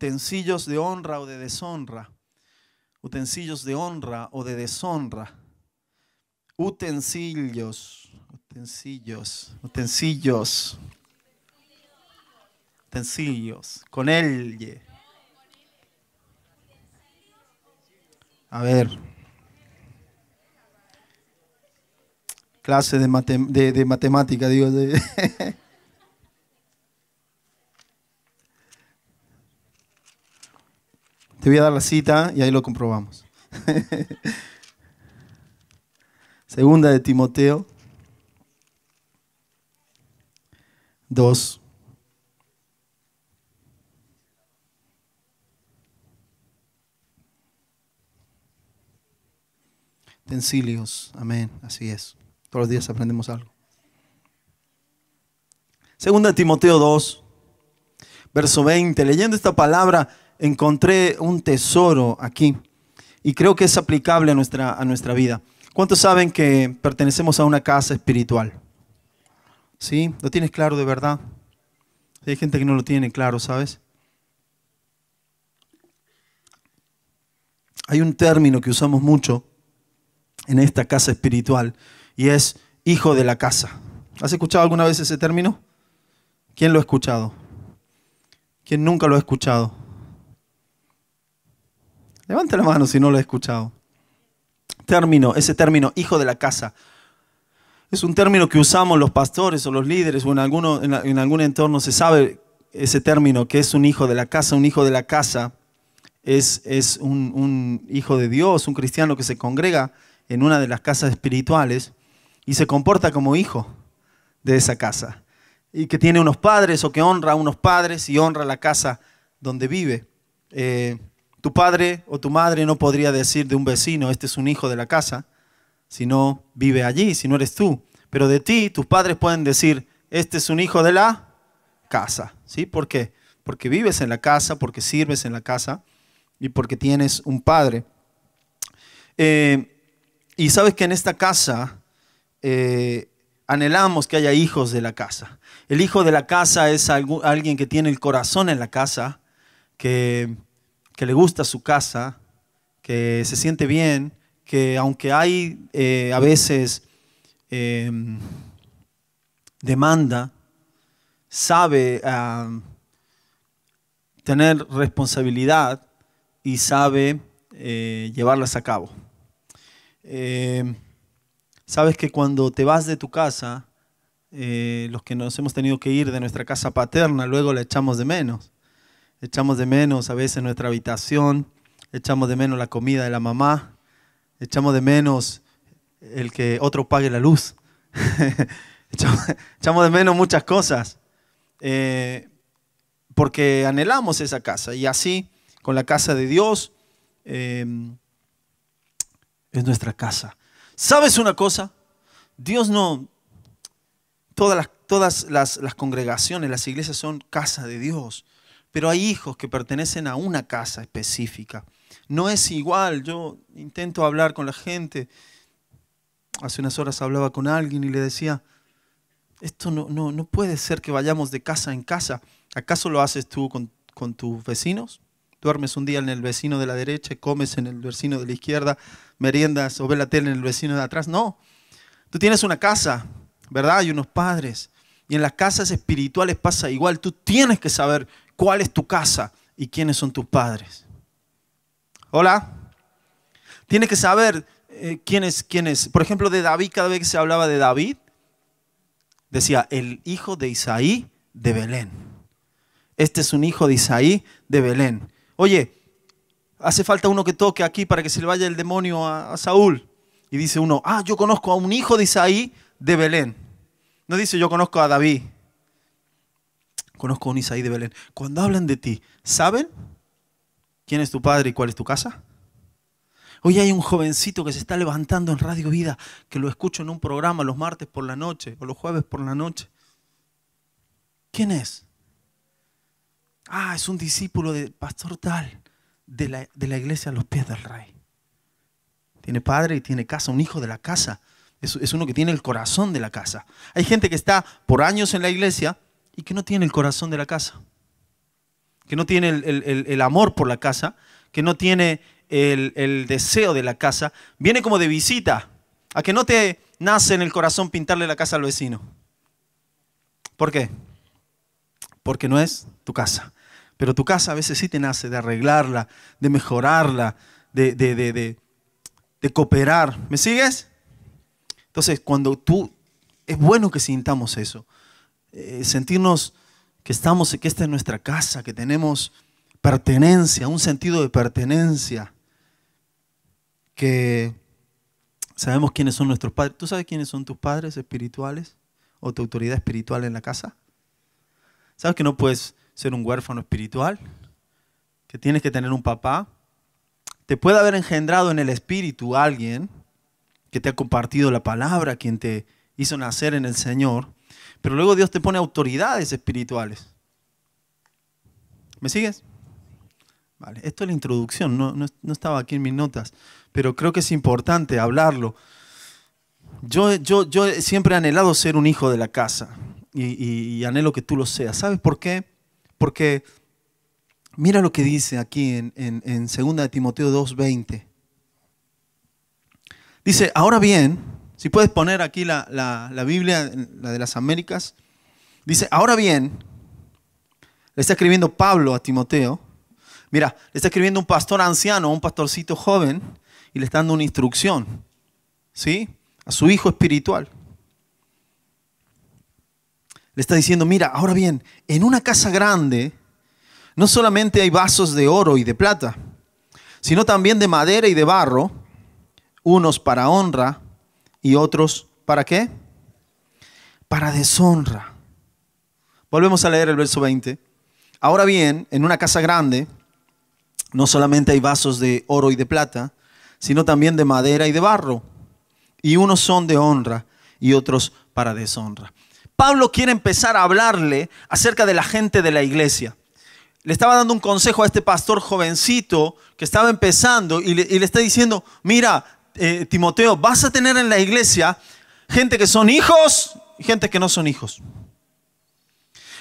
utensilios de honra o de deshonra, utensilios de honra o de deshonra, utensilios, utensilios, utensilios, utensilios, con él. A ver. Clase de, de, de matemática, digo. De Te voy a dar la cita y ahí lo comprobamos. Segunda de Timoteo 2. Tensilios, amén, así es. Todos los días aprendemos algo. Segunda de Timoteo 2, verso 20, leyendo esta palabra, encontré un tesoro aquí. Y creo que es aplicable a nuestra, a nuestra vida. ¿Cuántos saben que pertenecemos a una casa espiritual? ¿Sí? ¿Lo tienes claro de verdad? Hay gente que no lo tiene claro, ¿sabes? Hay un término que usamos mucho en esta casa espiritual y es hijo de la casa. ¿Has escuchado alguna vez ese término? ¿Quién lo ha escuchado? ¿Quién nunca lo ha escuchado? Levante la mano si no lo he escuchado. Término, ese término, hijo de la casa. Es un término que usamos los pastores o los líderes o en, alguno, algún entorno se sabe ese término que es un hijo de la casa. Un hijo de la casa es, es un, hijo de Dios, un cristiano que se congrega en una de las casas espirituales y se comporta como hijo de esa casa y que tiene unos padres o que honra a unos padres y honra la casa donde vive. Eh, tu padre o tu madre no podría decir de un vecino, este es un hijo de la casa, si no vive allí, si no eres tú. Pero de ti, tus padres pueden decir, este es un hijo de la casa. ¿Sí? ¿Por qué? Porque vives en la casa, porque sirves en la casa y porque tienes un padre. Eh, y sabes que en esta casa eh, anhelamos que haya hijos de la casa. El hijo de la casa es alguien que tiene el corazón en la casa, que que le gusta su casa, que se siente bien, que aunque hay eh, a veces em, demanda, sabe ah, tener responsabilidad y sabe eh, llevarlas a cabo. Em, sabes que cuando te vas de tu casa, eh, los que nos hemos tenido que ir de nuestra casa paterna, luego la echamos de menos. Echamos de menos a veces nuestra habitación, echamos de menos la comida de la mamá, echamos de menos el que otro pague la luz, echamos de menos muchas cosas, eh, porque anhelamos esa casa y así con la casa de Dios em, es nuestra casa. ¿Sabes una cosa? Dios no, todas, todas las, las congregaciones, las iglesias son casa de Dios pero hay hijos que pertenecen a una casa específica. No es igual, yo intento hablar con la gente. Hace unas horas hablaba con alguien y le decía, esto no, no, no puede ser que vayamos de casa en casa. ¿Acaso lo haces tú con, tus vecinos? Duermes un día en el vecino de la derecha, comes en el vecino de la izquierda, meriendas o ves la tele en el vecino de atrás. No, tú tienes una casa, ¿verdad? Y unos padres. Y en las casas espirituales pasa igual. Tú tienes que saber cuál es tu casa y quiénes son tus padres. Hola. Tienes que saber eh, quién, es, quién es. Por ejemplo, de David, cada vez que se hablaba de David, decía, el hijo de Isaí de Belén. Este es un hijo de Isaí de Belén. Oye, hace falta uno que toque aquí para que se le vaya el demonio a Saúl. Y dice uno, ah, yo conozco a un hijo de Isaí de Belén. No dice yo conozco a David. Conozco a un Isaí de Belén. Cuando hablan de ti, ¿saben quién es tu padre y cuál es tu casa? Hoy hay un jovencito que se está levantando en Radio Vida, que lo escucho en un programa los martes por la noche o los jueves por la noche. ¿Quién es? Ah, es un discípulo del pastor tal, de la, iglesia a los pies del rey. Tiene padre y tiene casa, un hijo de la casa. es uno que tiene el corazón de la casa. Hay gente que está por años en la iglesia, y que no tiene el corazón de la casa, que no tiene el, amor por la casa, que no tiene el, deseo de la casa, viene como de visita, a que no te nace en el corazón pintarle la casa al vecino. ¿Por qué? Porque no es tu casa. Pero tu casa a veces sí te nace de arreglarla, de mejorarla, de cooperar. ¿Me sigues? Entonces, cuando tú, es bueno que sintamos eso. Eh, sentirnos que estamos, que esta es nuestra casa, que tenemos pertenencia, un sentido de pertenencia, que sabemos quiénes son nuestros padres. ¿Tú sabes quiénes son tus padres espirituales o tu autoridad espiritual en la casa? ¿Sabes que no puedes ser un huérfano espiritual? Que tienes que tener un papá. Te puede haber engendrado en el espíritu alguien que te ha compartido la palabra, quien te hizo nacer en el Señor, pero luego Dios te pone autoridades espirituales. ¿Me sigues? Vale, esto es la introducción, no, no, estaba aquí en mis notas, pero creo que es importante hablarlo. Yo, yo, yo siempre he anhelado ser un hijo de la casa y, anhelo que tú lo seas. ¿Sabes por qué? Porque mira lo que dice aquí en, en, en 2 de Timoteo 2.20. Dice, ahora bien, si puedes poner aquí la, Biblia, la de las Américas. Dice, ahora bien, le está escribiendo Pablo a Timoteo. Mira, le está escribiendo un pastor anciano, un pastorcito joven, y le está dando una instrucción, ¿sí? A su hijo espiritual. Le está diciendo, mira, ahora bien, en una casa grande no solamente hay vasos de oro y de plata, sino también de madera y de barro, unos para honra y otros para qué? Para deshonra. Volvemos a leer el verso 20. Ahora bien, en una casa grande no solamente hay vasos de oro y de plata, sino también de madera y de barro. Y unos son de honra y otros para deshonra. Pablo quiere empezar a hablarle acerca de la gente de la iglesia. Le estaba dando un consejo a este pastor jovencito que estaba empezando y le, está diciendo, mira, eh, Timoteo, vas a tener en la iglesia gente que son hijos y gente que no son hijos.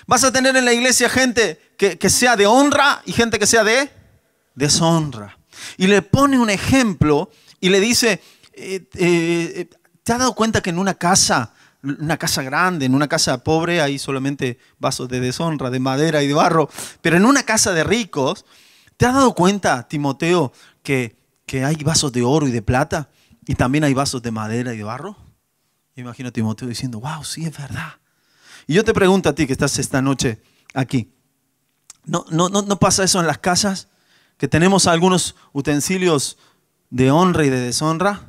Vas a tener en la iglesia gente que, sea de honra y gente que sea de deshonra. Y le pone un ejemplo y le dice, eh, eh, ¿te has dado cuenta que en una casa, una casa grande, en una casa pobre hay solamente vasos de deshonra, de madera y de barro, pero en una casa de ricos, ¿te has dado cuenta, Timoteo, que que hay vasos de oro y de plata y también hay vasos de madera y de barro. Imagino a Timoteo diciendo, wow, sí es verdad. Y yo te pregunto a ti que estás esta noche aquí, ¿no, no, no pasa eso en las casas? Que tenemos algunos utensilios de honra y de deshonra.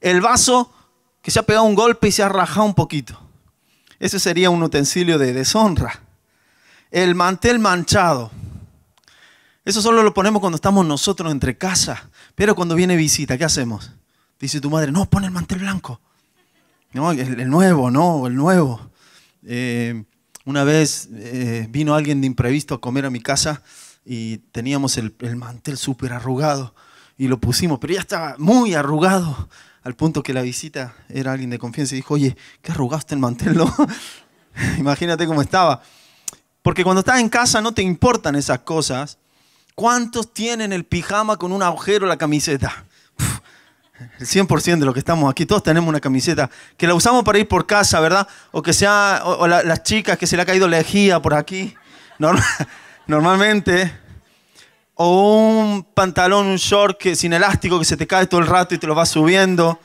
El vaso que se ha pegado un golpe y se ha rajado un poquito. Ese sería un utensilio de deshonra. El mantel manchado eso solo lo ponemos cuando estamos nosotros entre casa. Pero cuando viene visita, ¿qué hacemos? Dice tu madre, no, pon el mantel blanco. No, el, nuevo, no, el nuevo. Eh, una vez eh, vino alguien de imprevisto a comer a mi casa y teníamos el, mantel súper arrugado y lo pusimos, pero ya estaba muy arrugado al punto que la visita era alguien de confianza y dijo, oye, qué arrugaste el mantel, Imagínate cómo estaba. Porque cuando estás en casa no te importan esas cosas ¿Cuántos tienen el pijama con un agujero en la camiseta? el 100% de los que estamos aquí, todos tenemos una camiseta que la usamos para ir por casa, ¿verdad? O que sea, o, las chicas que se le ha caído la lejía por aquí, normalmente. O un pantalón, un short que, sin elástico que se te cae todo el rato y te lo vas subiendo.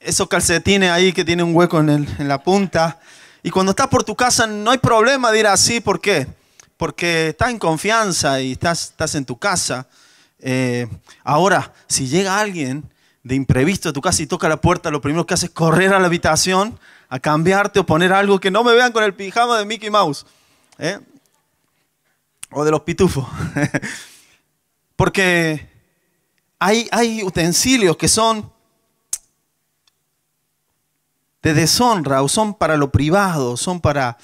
Esos calcetines ahí que tienen un hueco en, en la punta. Y cuando estás por tu casa no hay problema de ir así, ¿por qué? porque estás en confianza y estás, estás en tu casa. Eh, ahora, si llega alguien de imprevisto a tu casa y toca la puerta, lo primero que hace es correr a la habitación a cambiarte o poner algo que no me vean con el pijama de Mickey Mouse ¿eh? o de los pitufos. porque hay, hay utensilios que son de deshonra o son para lo privado, son para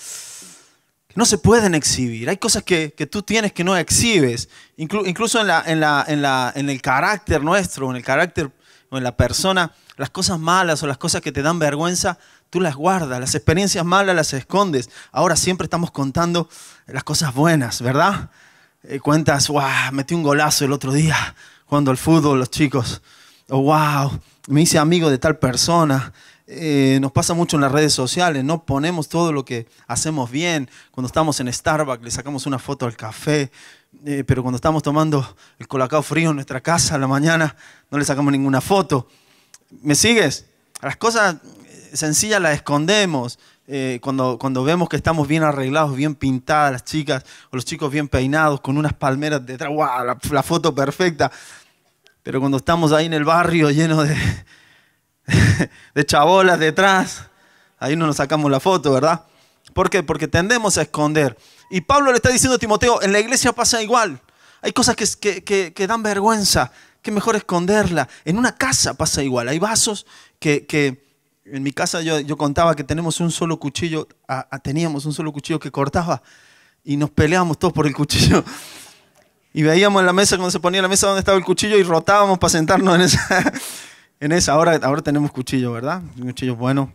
no se pueden exhibir. Hay cosas que, tú tienes que no exhibes, incluso en, la, en, la, en, la, en, el carácter nuestro, en el carácter o en la persona, las cosas malas o las cosas que te dan vergüenza, tú las guardas, las experiencias malas las escondes. Ahora siempre estamos contando las cosas buenas, ¿verdad? Eh, cuentas, wow, metí un golazo el otro día cuando al fútbol los chicos, o wow, me hice amigo de tal persona, eh, nos pasa mucho en las redes sociales, no ponemos todo lo que hacemos bien. Cuando estamos en Starbucks le sacamos una foto al café, eh, pero cuando estamos tomando el colacao frío en nuestra casa a la mañana no le sacamos ninguna foto. ¿Me sigues? Las cosas eh, sencillas las escondemos. cuando, cuando vemos que estamos bien arreglados, bien pintadas las chicas o los chicos bien peinados, con unas palmeras detrás, ¡guau! la foto perfecta. Pero cuando estamos ahí en el barrio lleno de, de chabolas detrás. Ahí no nos sacamos la foto, ¿verdad? ¿Por qué? Porque tendemos a esconder. Y Pablo le está diciendo a Timoteo, en la iglesia pasa igual. Hay cosas que, que, dan vergüenza, que mejor esconderla. En una casa pasa igual. Hay vasos que, en mi casa yo, yo, contaba que tenemos un solo cuchillo, teníamos un solo cuchillo que cortaba y nos peleábamos todos por el cuchillo. Y veíamos en la mesa, cuando se ponía la mesa donde estaba el cuchillo y rotábamos para sentarnos en esa en esa, ahora, ahora tenemos cuchillos, ¿verdad? Cuchillos bueno,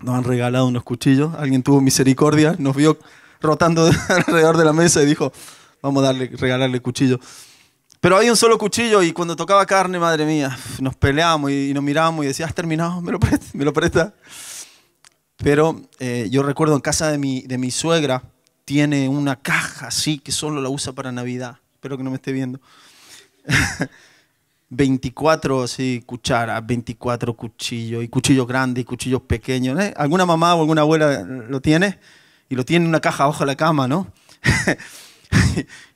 Nos han regalado unos cuchillos. Alguien tuvo misericordia, nos vio rotando alrededor de la mesa y dijo, vamos a darle, regalarle cuchillo. Pero hay un solo cuchillo y cuando tocaba carne, madre mía, nos peleamos y, nos miramos y decía, has ah, terminado, me lo prestas. ¿Me lo Pero eh, yo recuerdo en casa de mi, de mi suegra, tiene una caja así que solo la usa para Navidad. Espero que no me esté viendo. 24 así, cucharas, 24 cuchillos, y cuchillos grandes y cuchillos pequeños. ¿eh? ¿Alguna mamá o alguna abuela lo tiene? Y lo tiene en una caja abajo de la cama, ¿no?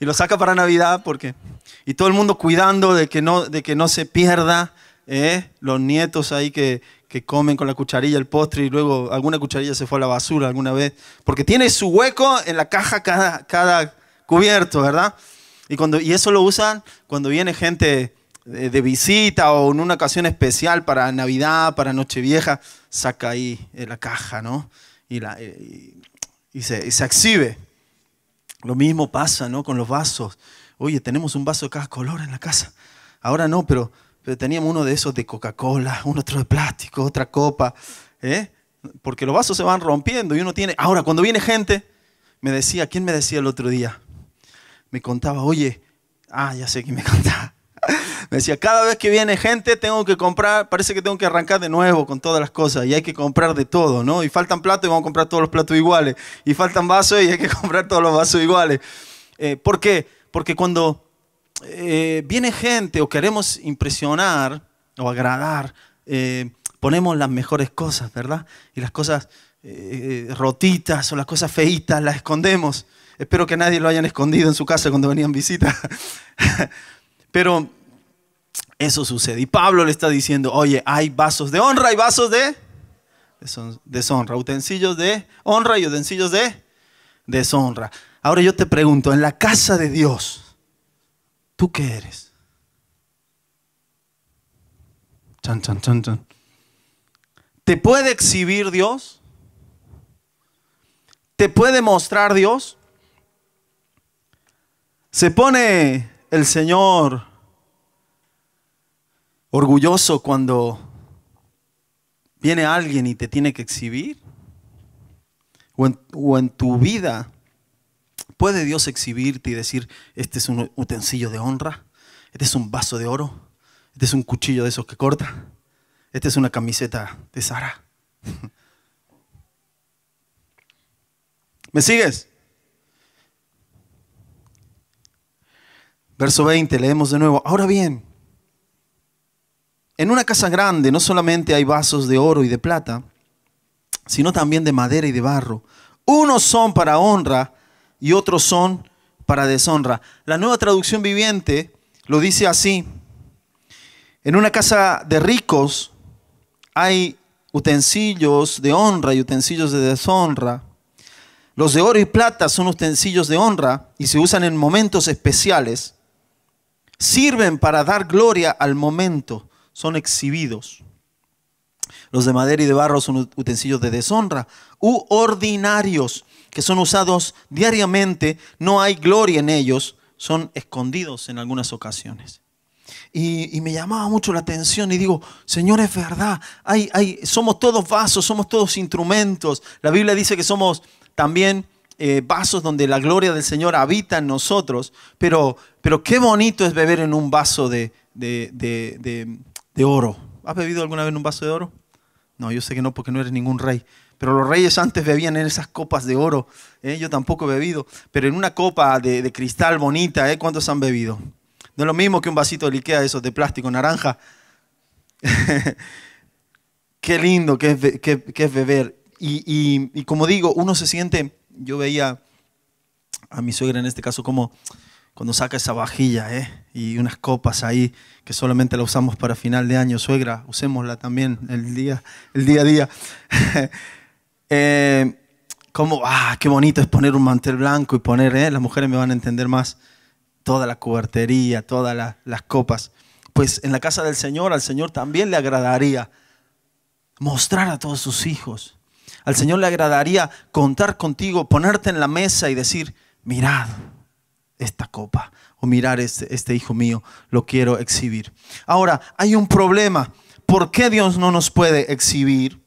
y lo saca para Navidad porque... Y todo el mundo cuidando de que no, de que no se pierda. ¿eh? Los nietos ahí que, comen con la cucharilla el postre y luego alguna cucharilla se fue a la basura alguna vez. Porque tiene su hueco en la caja cada, cada cubierto, ¿verdad? Y, cuando, y eso lo usan cuando viene gente eh, de, visita o en una ocasión especial para Navidad, para Nochevieja, saca ahí eh, la caja, ¿no? Y, eh, se, se exhibe. Lo mismo pasa, ¿no? Con los vasos. Oye, tenemos un vaso de cada color en la casa. Ahora no, pero, pero teníamos uno de esos de Coca-Cola, uno otro de plástico, otra copa, ¿eh? Porque los vasos se van rompiendo y uno tiene... Ahora, cuando viene gente, me decía, ¿quién me decía el otro día? Me contaba, oye, ah, ya sé quién me contaba. Me decía, cada vez que viene gente tengo que comprar, parece que tengo que arrancar de nuevo con todas las cosas y hay que comprar de todo, ¿no? Y faltan platos y vamos a comprar todos los platos iguales. Y faltan vasos y hay que comprar todos los vasos iguales. Eh, ¿Por qué? Porque cuando eh, viene gente o queremos impresionar o agradar, eh, ponemos las mejores cosas, ¿verdad? Y las cosas rotitas o las cosas feitas las escondemos. Espero que nadie lo hayan escondido en su casa cuando venían visitas. Pero eso sucede. Y Pablo le está diciendo, oye, hay vasos de honra y vasos de deshonra, utensilios de honra y utensilios de deshonra. Ahora yo te pregunto, en la casa de Dios, ¿tú qué eres? Chan, chan, chan, chan. ¿Te puede exhibir Dios? ¿Te puede mostrar Dios? ¿Se pone el Señor orgulloso cuando viene alguien y te tiene que exhibir? O en, tu vida puede Dios exhibirte y decir, este es un utensilio de honra, este es un vaso de oro, este es un cuchillo de esos que corta, esta es una camiseta de Sara? ¿Me sigues? Verso 20, leemos de nuevo. Ahora bien, en una casa grande no solamente hay vasos de oro y de plata, sino también de madera y de barro. Unos son para honra y otros son para deshonra. La nueva traducción viviente lo dice así. En una casa de ricos hay utensilios de honra y utensilios de deshonra. Los de oro y plata son utensilios de honra y se usan en momentos especiales sirven para dar gloria al momento, son exhibidos. Los de madera y de barro son utensilios de deshonra u ordinarios que son usados diariamente, no hay gloria en ellos, son escondidos en algunas ocasiones. Y, me llamaba mucho la atención y digo, Señor, es verdad, hay, hay, somos todos vasos, somos todos instrumentos. La Biblia dice que somos también eh, vasos donde la gloria del Señor habita en nosotros, pero, pero qué bonito es beber en un vaso de, oro. ¿Has bebido alguna vez en un vaso de oro? No, yo sé que no, porque no eres ningún rey. Pero los reyes antes bebían en esas copas de oro. ¿eh? Yo tampoco he bebido. Pero en una copa de, cristal bonita, ¿eh? ¿cuántos han bebido? No es lo mismo que un vasito de Ikea, esos de plástico naranja. qué lindo que es, beber. Y, y como digo, uno se siente yo veía a mi suegra en este caso como cuando saca esa vajilla ¿eh? y unas copas ahí que solamente la usamos para final de año. Suegra, usémosla también el día, el día a día. Eh, como, ah, qué bonito es poner un mantel blanco y poner, ¿eh? las mujeres me van a entender más, toda la cubertería, todas las copas. Pues en la casa del Señor, al Señor también le agradaría mostrar a todos sus hijos al Señor le agradaría contar contigo, ponerte en la mesa y decir, mirad esta copa o mirar este, este hijo mío, lo quiero exhibir. Ahora, hay un problema. ¿Por qué Dios no nos puede exhibir?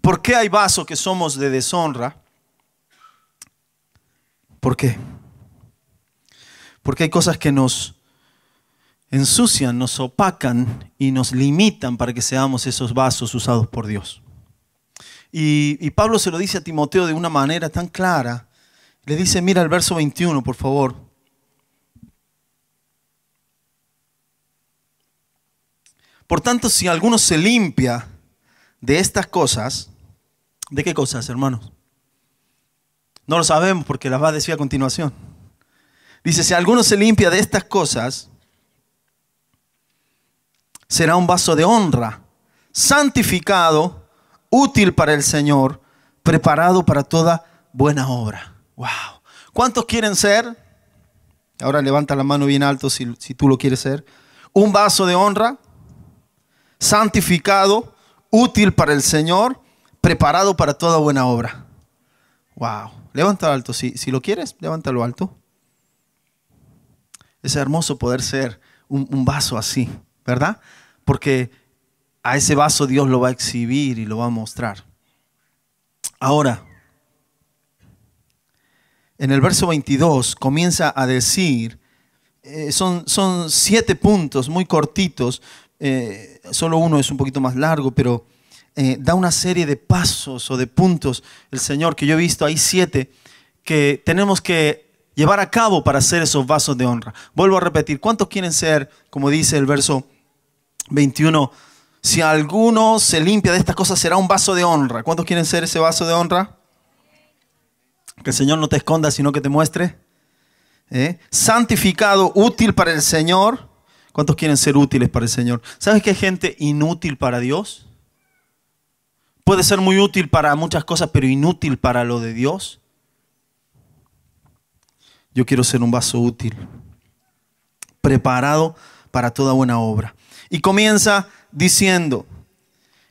¿Por qué hay vasos que somos de deshonra? ¿Por qué? Porque hay cosas que nos ensucian, nos opacan y nos limitan para que seamos esos vasos usados por Dios. Y, Pablo se lo dice a Timoteo de una manera tan clara. Le dice, mira el verso 21, por favor. Por tanto, si alguno se limpia de estas cosas, ¿de qué cosas, hermanos? No lo sabemos porque las va a decir a continuación. Dice, si alguno se limpia de estas cosas, será un vaso de honra, santificado útil para el Señor, preparado para toda buena obra. Wow. ¿Cuántos quieren ser? Ahora levanta la mano bien alto si, tú lo quieres ser. Un vaso de honra, santificado, útil para el Señor, preparado para toda buena obra. Wow. Levanta alto. Si, si lo quieres, levántalo alto. Es hermoso poder ser un, un vaso así, ¿verdad? Porque a ese vaso Dios lo va a exhibir y lo va a mostrar. Ahora, en el verso 22 comienza a decir, eh, son, son, siete puntos muy cortitos, eh, solo uno es un poquito más largo, pero eh, da una serie de pasos o de puntos el Señor que yo he visto, hay siete que tenemos que llevar a cabo para hacer esos vasos de honra. Vuelvo a repetir, ¿cuántos quieren ser, como dice el verso 21? Si alguno se limpia de estas cosas, será un vaso de honra. ¿Cuántos quieren ser ese vaso de honra? Que el Señor no te esconda, sino que te muestre. ¿eh? Santificado, útil para el Señor. ¿Cuántos quieren ser útiles para el Señor? ¿Sabes que hay gente inútil para Dios? Puede ser muy útil para muchas cosas, pero inútil para lo de Dios. Yo quiero ser un vaso útil, preparado para toda buena obra. Y comienza diciendo.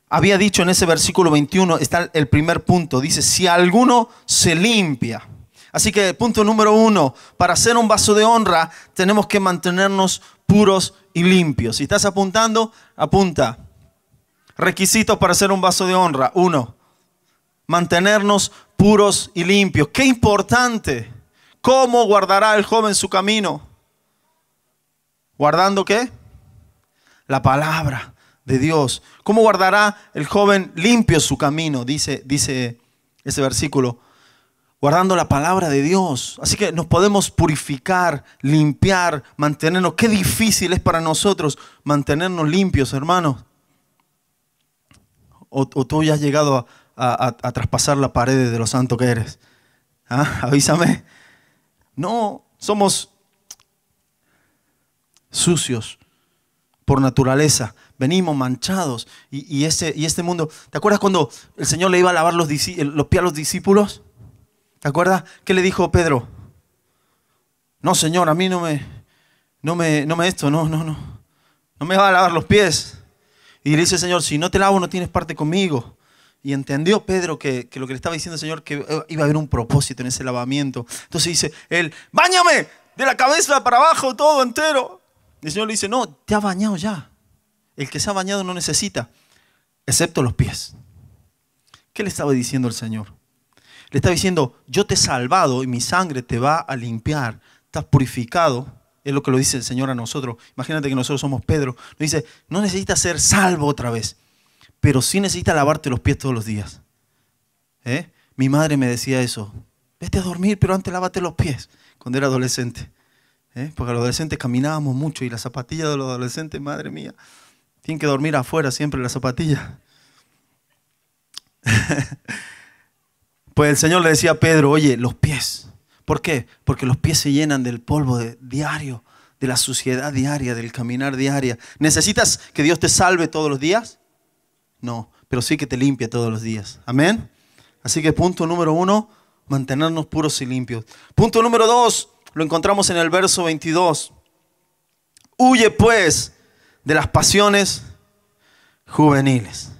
Había dicho en ese versículo 21, está el primer punto, dice, si alguno se limpia. Así que punto número uno, para hacer un vaso de honra tenemos que mantenernos puros y limpios. Si estás apuntando, apunta. Requisitos para hacer un vaso de honra. Uno, mantenernos puros y limpios. Qué importante. ¿Cómo guardará el joven su camino? ¿Guardando qué? La palabra de Dios? ¿Cómo guardará el joven limpio su camino? Dice, dice ese versículo. Guardando la palabra de Dios. Así que nos podemos purificar, limpiar, mantenernos. Qué difícil es para nosotros mantenernos limpios, hermanos. O, tú ya has llegado a, traspasar la pared de lo santo que eres. ¿Ah? Avísame. No, somos sucios por naturaleza venimos manchados y, este mundo. ¿Te acuerdas cuando el Señor le iba a lavar los, pies a los discípulos? ¿Te acuerdas? ¿Qué le dijo Pedro? No, Señor, a mí no me, no me, no me esto, no, no, no. No me va a lavar los pies. Y le dice, Señor, si no te lavo no tienes parte conmigo. Y entendió Pedro que, lo que le estaba diciendo el Señor, que iba a haber un propósito en ese lavamiento. Entonces dice él, báñame de la cabeza para abajo todo entero. Y el Señor le dice, no, te ha bañado ya. El que se ha bañado no necesita, excepto los pies. ¿Qué le estaba diciendo el Señor? Le estaba diciendo, yo te he salvado y mi sangre te va a limpiar, estás purificado. Es lo que lo dice el Señor a nosotros. Imagínate que nosotros somos Pedro. Nos dice, no necesitas ser salvo otra vez, pero sí necesitas lavarte los pies todos los días. ¿Eh? Mi madre me decía eso. Vete a dormir, pero antes lávate los pies, cuando era adolescente. ¿Eh? Porque los adolescentes caminábamos mucho y las zapatillas de los adolescentes, madre mía. Tienen que dormir afuera siempre la zapatilla pues el Señor le decía a Pedro, oye, los pies. ¿Por qué? Porque los pies se llenan del polvo de, diario, de la suciedad diaria, del caminar diaria. ¿Necesitas que Dios te salve todos los días? No, pero sí que te limpie todos los días. Amén. Así que punto número uno, mantenernos puros y limpios. Punto número dos, lo encontramos en el verso 22. Huye pues de las pasiones juveniles.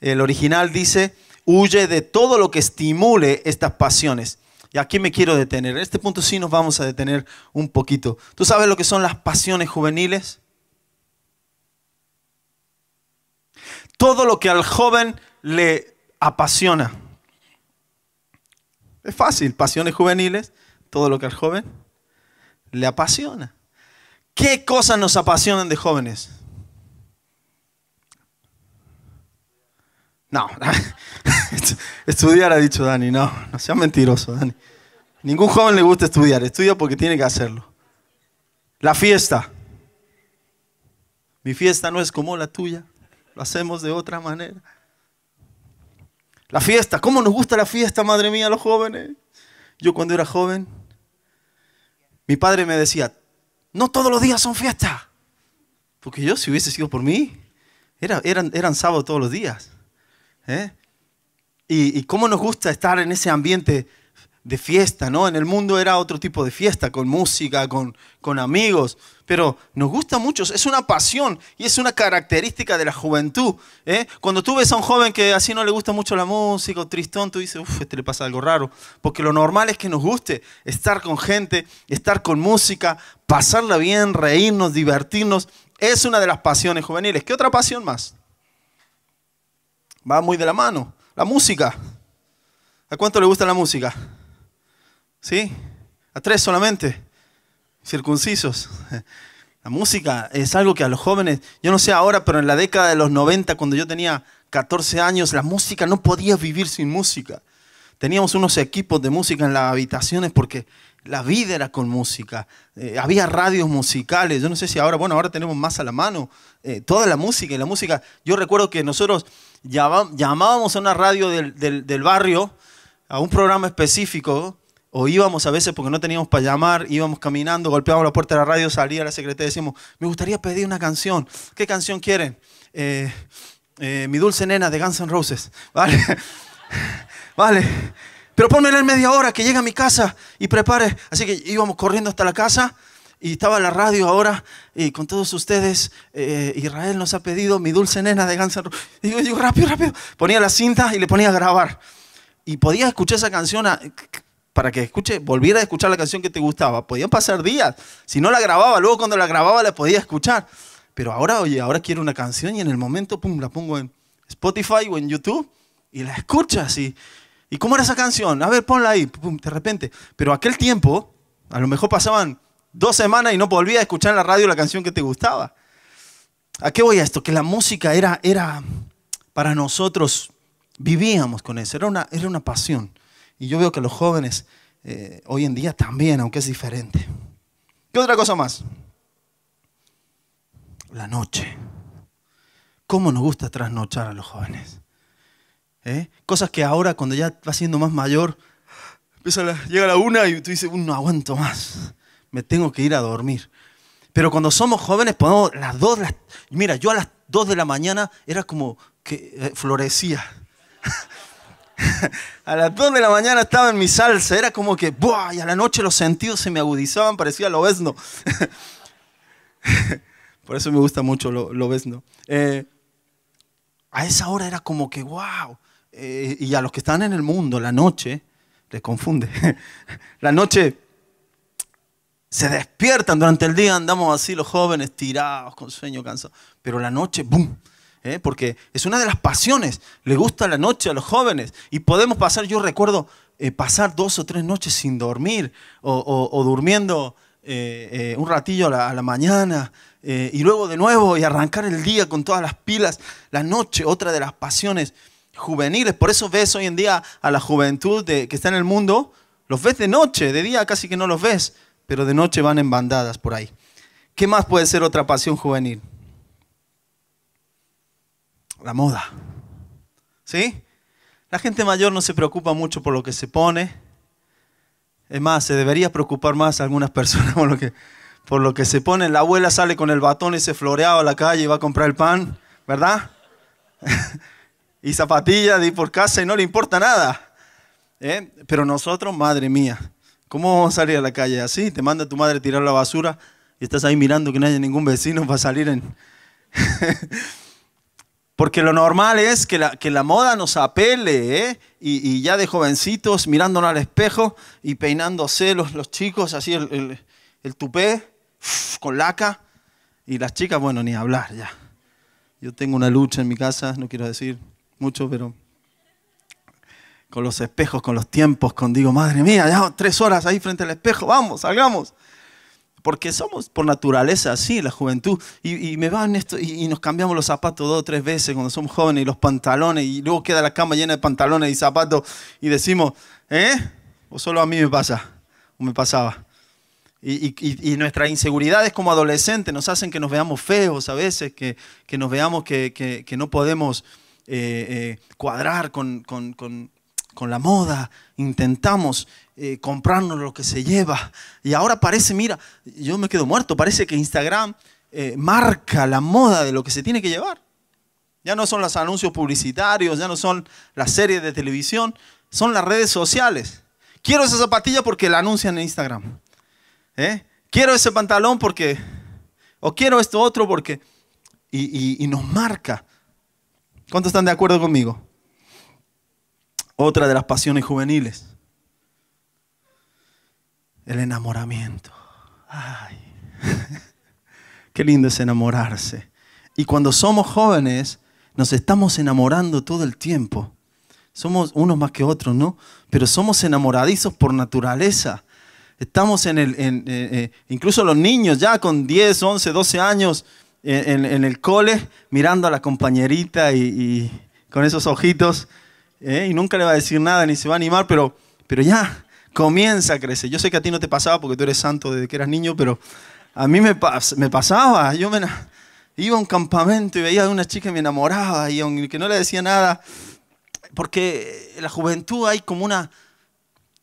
El original dice, huye de todo lo que estimule estas pasiones. Y aquí me quiero detener. En este punto sí nos vamos a detener un poquito. ¿Tú sabes lo que son las pasiones juveniles? Todo lo que al joven le apasiona. Es fácil, pasiones juveniles, todo lo que al joven le apasiona. ¿Qué cosas nos apasionan de jóvenes? No, estudiar ha dicho Dani, no, no seas mentiroso, Dani. Ningún joven le gusta estudiar, estudia porque tiene que hacerlo. La fiesta. Mi fiesta no es como la tuya, lo hacemos de otra manera. La fiesta, ¿cómo nos gusta la fiesta, madre mía, los jóvenes? Yo cuando era joven, mi padre me decía, no todos los días son fiestas. Porque yo, si hubiese sido por mí, era, eran, eran sábados todos los días. ¿eh? Y, y, cómo nos gusta estar en ese ambiente de fiesta, ¿no? En el mundo era otro tipo de fiesta, con música, con, amigos, pero nos gusta mucho, es una pasión y es una característica de la juventud. ¿eh? Cuando tú ves a un joven que así no le gusta mucho la música o tristón, tú dices, uff, este le pasa algo raro, porque lo normal es que nos guste estar con gente, estar con música, pasarla bien, reírnos, divertirnos, es una de las pasiones juveniles. ¿Qué otra pasión más? Va muy de la mano, la música. ¿A cuánto le gusta la música? ¿Sí? A tres solamente. Circuncisos. La música es algo que a los jóvenes, yo no sé ahora, pero en la década de los 90, cuando yo tenía 14 años, la música no podía vivir sin música. Teníamos unos equipos de música en las habitaciones porque la vida era con música. Eh, había radios musicales. Yo no sé si ahora, bueno, ahora tenemos más a la mano. Eh, toda la música y la música. Yo recuerdo que nosotros llamábamos a una radio del, del barrio, a un programa específico, o íbamos a veces porque no teníamos para llamar, íbamos caminando, golpeábamos la puerta de la radio, salía la secretaria y decíamos, me gustaría pedir una canción. ¿Qué canción quieren? Eh, eh, mi dulce nena de Guns N' Roses. Vale, vale. Pero pónmela en media hora que llegue a mi casa y prepare. Así que íbamos corriendo hasta la casa y estaba la radio ahora y con todos ustedes, eh, Israel nos ha pedido mi dulce nena de Guns N' Roses. yo digo, rápido, rápido. Ponía la cinta y le ponía a grabar. Y podía escuchar esa canción a para que escuche, volviera a escuchar la canción que te gustaba. Podían pasar días. Si no la grababa, luego cuando la grababa la podía escuchar. Pero ahora, oye, ahora quiero una canción y en el momento, pum, la pongo en Spotify o en YouTube y la escuchas. ¿Y, ¿y cómo era esa canción? A ver, ponla ahí, pum, de repente. Pero aquel tiempo, a lo mejor pasaban dos semanas y no volvía a escuchar en la radio la canción que te gustaba. ¿A qué voy a esto? Que la música era, era para nosotros, vivíamos con eso, era una, era una pasión. Y yo veo que los jóvenes eh, hoy en día también, aunque es diferente. ¿Qué otra cosa más? La noche. ¿Cómo nos gusta trasnochar a los jóvenes? ¿Eh? Cosas que ahora, cuando ya va siendo más mayor, llega la una y tú dices, no aguanto más, me tengo que ir a dormir. Pero cuando somos jóvenes, podemos las dos, mira, yo a las dos de la mañana era como que eh, florecía. a las 2 de la mañana estaba en mi salsa, era como que, ¡buah! Y a la noche los sentidos se me agudizaban, parecía lo vesno. Por eso me gusta mucho lo, eh, a esa hora era como que, ¡wow! Eh, y a los que están en el mundo, la noche, les confunde. la noche se despiertan durante el día, andamos así los jóvenes tirados, con sueño, cansados. Pero la noche, ¡boom! ¿eh? porque es una de las pasiones. Le gusta la noche a los jóvenes y podemos pasar, yo recuerdo, eh, pasar dos o tres noches sin dormir o, durmiendo eh, un ratillo a la, mañana y luego de nuevo y arrancar el día con todas las pilas. La noche, otra de las pasiones juveniles. Por eso ves hoy en día a la juventud que está en el mundo, los ves de noche, de día casi que no los ves, pero de noche van en bandadas por ahí. ¿Qué más puede ser otra pasión juvenil? la moda. ¿Sí? La gente mayor no se preocupa mucho por lo que se pone. Es más, se debería preocupar más algunas personas por lo que, por lo que se pone. La abuela sale con el batón y se floreaba a la calle y va a comprar el pan, ¿verdad? y zapatillas de ir por casa y no le importa nada. ¿Eh? Pero nosotros, madre mía, ¿cómo vamos a salir a la calle así? Te manda tu madre tirar la basura y estás ahí mirando que no haya ningún vecino para salir en... Porque lo normal es que la, que la moda nos apele, ¿eh? y, ya de jovencitos mirándonos al espejo y peinándose los, los chicos, así el, el, el tupé, con laca, y las chicas, bueno, ni hablar ya. Yo tengo una lucha en mi casa, no quiero decir mucho, pero con los espejos, con los tiempos, con digo, madre mía, ya tres horas ahí frente al espejo, vamos, salgamos. Porque somos por naturaleza así, la juventud. Y, me van esto, y, nos cambiamos los zapatos dos o tres veces cuando somos jóvenes y los pantalones, y luego queda la cama llena de pantalones y zapatos, y decimos, ¿eh? O solo a mí me pasa, o me pasaba. Y, y, y, nuestras inseguridades como adolescentes nos hacen que nos veamos feos a veces, que, nos veamos que, no podemos eh, eh, cuadrar con, con la moda, intentamos eh, comprarnos lo que se lleva. Y ahora parece, mira, yo me quedo muerto, parece que Instagram eh, marca la moda de lo que se tiene que llevar. Ya no son los anuncios publicitarios, ya no son las series de televisión, son las redes sociales. Quiero esa zapatilla porque la anuncian en Instagram. ¿eh? Quiero ese pantalón porque... O quiero esto otro porque... y nos marca. ¿Cuántos están de acuerdo conmigo? Otra de las pasiones juveniles. El enamoramiento. Ay, qué lindo es enamorarse. Y cuando somos jóvenes, nos estamos enamorando todo el tiempo. Somos unos más que otros, ¿no? Pero somos enamoradizos por naturaleza. Estamos en el... Eh, eh, incluso los niños ya con 10, 11, 12 años eh, en, el cole mirando a la compañerita y con esos ojitos ¿eh? y nunca le va a decir nada ni se va a animar, pero, pero ya comienza a crecer. Yo sé que a ti no te pasaba porque tú eres santo desde que eras niño, pero a mí me, pasaba. Yo me iba a un campamento y veía a una chica y me enamoraba y que no le decía nada, porque en la juventud hay como una,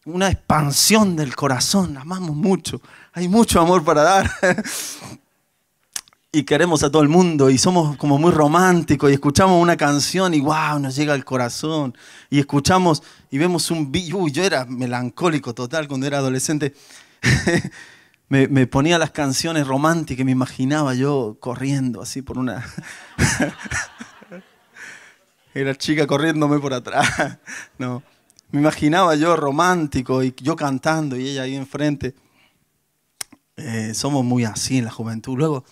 una expansión del corazón, amamos mucho, hay mucho amor para dar. y queremos a todo el mundo y somos como muy románticos y escuchamos una canción y wow, nos llega al corazón y escuchamos y vemos un uy, yo era melancólico total cuando era adolescente. me, ponía las canciones románticas y me imaginaba yo corriendo así por una era chica corriéndome por atrás. No. Me imaginaba yo romántico y yo cantando y ella ahí enfrente. Eh, somos muy así en la juventud. Luego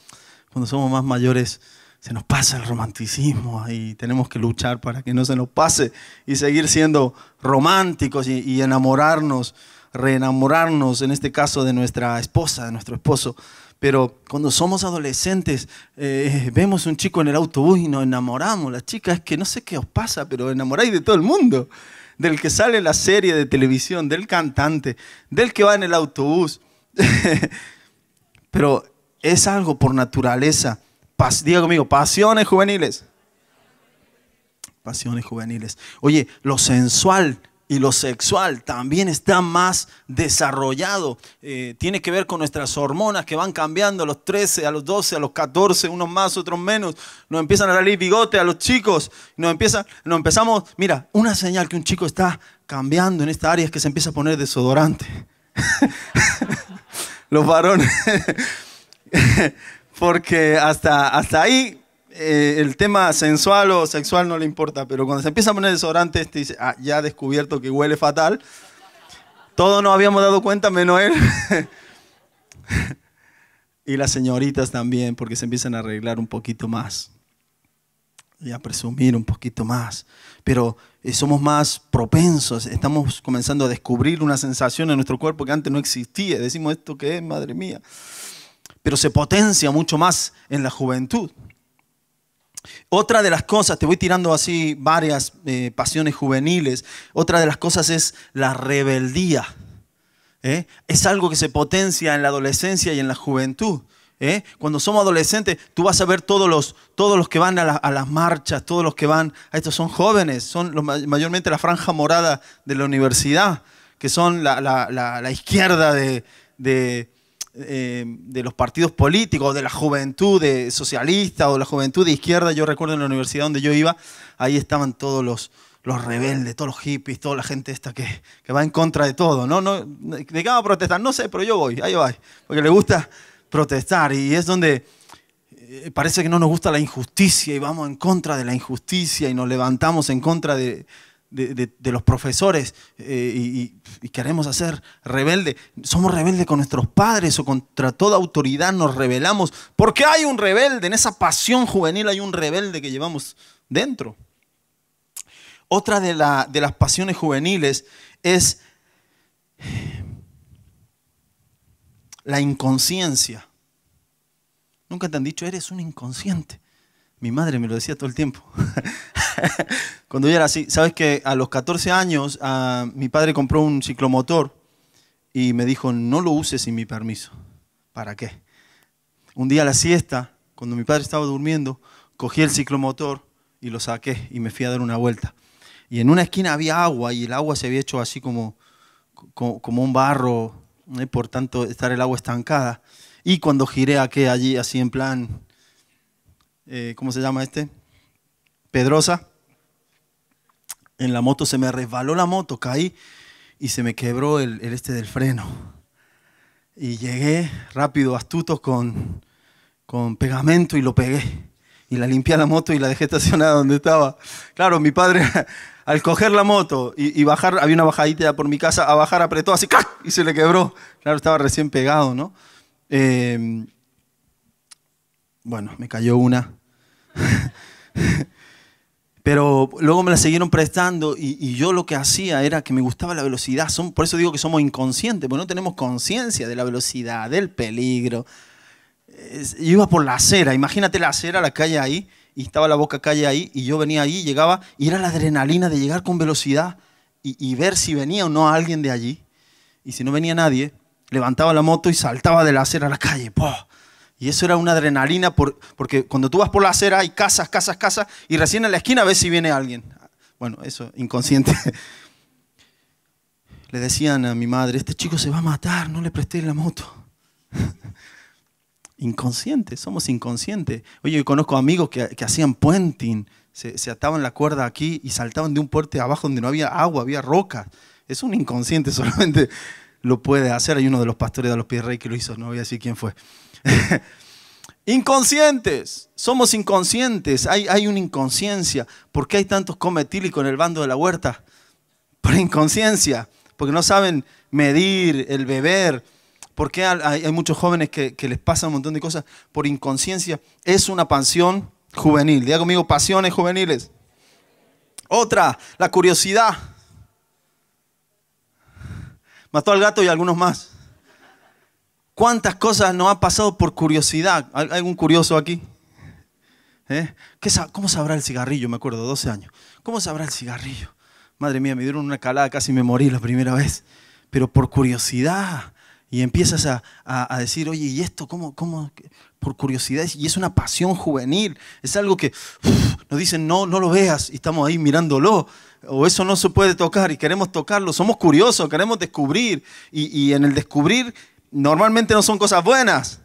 cuando somos más mayores se nos pasa el romanticismo y tenemos que luchar para que no se nos pase y seguir siendo románticos y, enamorarnos, reenamorarnos, en este caso de nuestra esposa, de nuestro esposo. Pero cuando somos adolescentes, eh, vemos un chico en el autobús y nos enamoramos. La chica es que no sé qué os pasa, pero enamoráis de todo el mundo. Del que sale la serie de televisión, del cantante, del que va en el autobús. pero es algo por naturaleza. diga conmigo, pasiones juveniles. Pasiones juveniles. Oye, lo sensual y lo sexual también está más desarrollado. Eh, tiene que ver con nuestras hormonas que van cambiando a los 13, a los 12, a los 14, unos más, otros menos. Nos empiezan a darle bigote a los chicos. Nos, empieza, nos empezamos, mira, una señal que un chico está cambiando en esta área es que se empieza a poner desodorante. los varones. porque hasta, hasta ahí eh, el tema sensual o sexual no le importa, pero cuando se empieza a poner desodorante, este dice, ah, ya ha descubierto que huele fatal. Todos nos habíamos dado cuenta, menos él. y las señoritas también, porque se empiezan a arreglar un poquito más y a presumir un poquito más. Pero eh, somos más propensos, estamos comenzando a descubrir una sensación en nuestro cuerpo que antes no existía. Decimos esto que es, madre mía pero se potencia mucho más en la juventud. Otra de las cosas, te voy tirando así varias eh, pasiones juveniles, otra de las cosas es la rebeldía. ¿eh? Es algo que se potencia en la adolescencia y en la juventud. ¿eh? Cuando somos adolescentes, tú vas a ver todos los, todos los que van a, las marchas, todos los que van, a estos son jóvenes, son mayormente la franja morada de la universidad, que son la, izquierda de eh, de los partidos políticos, de la juventud socialista o la juventud de izquierda. Yo recuerdo en la universidad donde yo iba, ahí estaban todos los, los rebeldes, todos los hippies, toda la gente esta que, va en contra de todo. ¿no? No, ¿De qué a protestar? No sé, pero yo voy, ahí voy, porque le gusta protestar y es donde eh, parece que no nos gusta la injusticia y vamos en contra de la injusticia y nos levantamos en contra de, de, los profesores eh, y, queremos hacer rebelde. Somos rebeldes con nuestros padres o contra toda autoridad nos rebelamos. Porque hay un rebelde, en esa pasión juvenil hay un rebelde que llevamos dentro. Otra de las pasiones juveniles es la inconsciencia. Nunca te han dicho, eres un inconsciente. Mi madre me lo decía todo el tiempo. Cuando yo era así, sabes que a los 14 años ah, mi padre compró un ciclomotor y me dijo, no lo uses sin mi permiso. ¿Para qué? Un día a la siesta, cuando mi padre estaba durmiendo, cogí el ciclomotor y lo saqué y me fui a dar una vuelta. Y en una esquina había agua y el agua se había hecho así como, como, un barro, eh, por tanto estar el agua estancada. Y cuando giré aquí allí así en plan eh, ¿cómo se llama este? Pedrosa. En la moto se me resbaló la moto, caí y se me quebró el, este del freno. Y llegué rápido, astuto, con, con pegamento y lo pegué y la limpié la moto y la dejé estacionada donde estaba. Claro, mi padre, al coger la moto y, bajar, había una bajadita por mi casa, a bajar apretó así, y se le quebró. Claro, estaba recién pegado, ¿no? Eh, bueno, me cayó una. Pero luego me la siguieron prestando y, yo lo que hacía era que me gustaba la velocidad. por eso digo que somos inconscientes, porque no tenemos conciencia de la velocidad, del peligro. yo iba por la acera, imagínate la acera, la calle ahí, y estaba la boca calle ahí, y yo venía ahí, llegaba, y era la adrenalina de llegar con velocidad y, y ver si venía o no alguien de allí. Y si no venía nadie, levantaba la moto y saltaba de la acera a la calle. ¡Poh! Y eso era una adrenalina porque cuando tú vas por la acera hay casas, casas, casas y recién en la esquina ves si viene alguien. Bueno, eso, inconsciente. Le decían a mi madre, este chico se va a matar, no le presté la moto. Inconsciente, somos inconscientes. Oye, yo conozco amigos que, que hacían puenting, se, ataban la cuerda aquí y saltaban de un puente abajo donde no había agua, había roca. Es un inconsciente solamente lo puede hacer. Hay uno de los pastores de los pies rey que lo hizo, no voy a decir quién fue. inconscientes, somos inconscientes, hay, hay una inconsciencia. ¿Por qué hay tantos cometílicos en el bando de la huerta? Por inconsciencia, porque no saben medir, el beber. ¿Por qué hay, muchos jóvenes que, les pasan un montón de cosas? Por inconsciencia. Es una pasión juvenil. Diga conmigo, pasiones juveniles. Otra, la curiosidad. Mató al gato y algunos más. ¿Cuántas cosas nos ha pasado por curiosidad? ¿Hay algún curioso aquí? ¿Eh? ¿Cómo sabrá el cigarrillo? Me acuerdo, 12 años. ¿Cómo sabrá el cigarrillo? Madre mía, me dieron una calada, casi me morí la primera vez. Pero por curiosidad. Y empiezas a, a, decir, oye, ¿y esto cómo, cómo? Por curiosidad. Y es una pasión juvenil. Es algo que nos dicen, no, no lo veas. Y estamos ahí mirándolo o eso no se puede tocar y queremos tocarlo. Somos curiosos, queremos descubrir y, en el descubrir normalmente no son cosas buenas.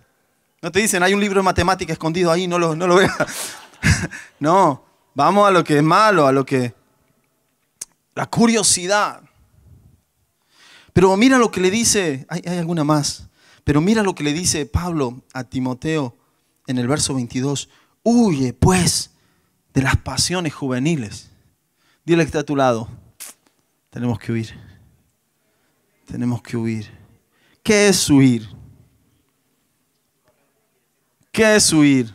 No te dicen, hay un libro de matemática escondido ahí, no lo, no lo veas. no, vamos a lo que es malo, a lo que... La curiosidad. Pero mira lo que le dice, hay alguna más, pero mira lo que le dice Pablo a Timoteo en el verso 22. Huye pues de las pasiones juveniles Dile que está a tu lado. Tenemos que huir. Tenemos que huir. ¿Qué es huir? ¿Qué es huir?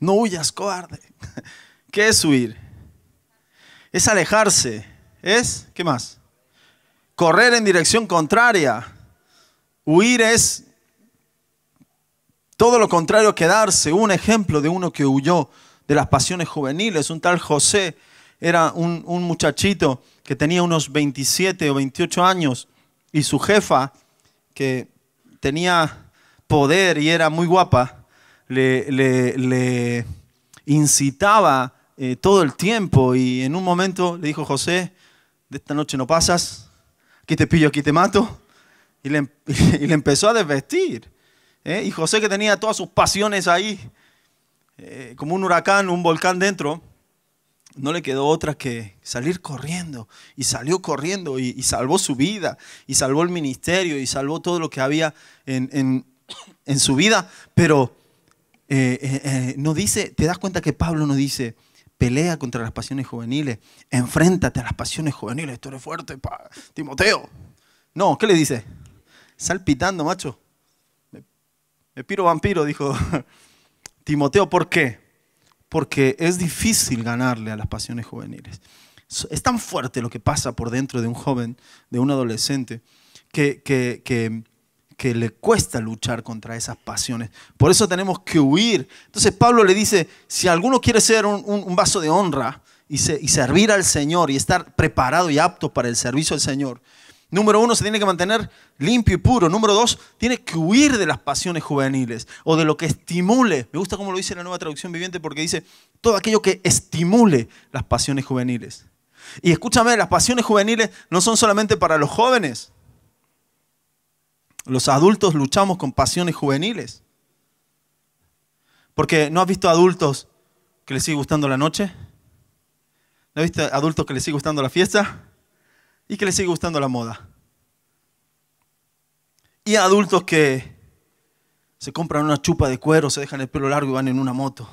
No huyas, cobarde. ¿Qué es huir? Es alejarse. ¿Es? ¿Qué más? Correr en dirección contraria. Huir es todo lo contrario que quedarse. Un ejemplo de uno que huyó de las pasiones juveniles. Un tal José era un, muchachito que tenía unos 27 o 28 años y su jefa, que tenía poder y era muy guapa, le, incitaba eh, todo el tiempo y en un momento le dijo, José, de esta noche no pasas, aquí te pillo, aquí te mato, y le, empezó a desvestir. ¿eh? Y José que tenía todas sus pasiones ahí, eh, como un huracán, un volcán dentro, no le quedó otra que salir corriendo. Y salió corriendo y, salvó su vida, y salvó el ministerio, y salvó todo lo que había en, en, su vida. Pero eh, eh, eh, no dice, te das cuenta que Pablo no dice, pelea contra las pasiones juveniles, enfréntate a las pasiones juveniles, tú eres fuerte, pa, Timoteo. No, ¿qué le dice? Salpitando, macho. me piro vampiro, dijo Timoteo. ¿Por qué? Porque es difícil ganarle a las pasiones juveniles. Es tan fuerte lo que pasa por dentro de un joven, de un adolescente, que, que, le cuesta luchar contra esas pasiones. Por eso tenemos que huir. Entonces Pablo le dice, si alguno quiere ser un, vaso de honra y, y servir al Señor y estar preparado y apto para el servicio al Señor, Número uno, se tiene que mantener limpio y puro. Número dos, tiene que huir de las pasiones juveniles o de lo que estimule. Me gusta cómo lo dice la nueva traducción viviente porque dice todo aquello que estimule las pasiones juveniles. Y escúchame, las pasiones juveniles no son solamente para los jóvenes. Los adultos luchamos con pasiones juveniles. Porque ¿no has visto adultos que les sigue gustando la noche? ¿No has visto adultos que les sigue gustando la fiesta? y que les sigue gustando la moda. Y adultos que se compran una chupa de cuero, se dejan el pelo largo y van en una moto.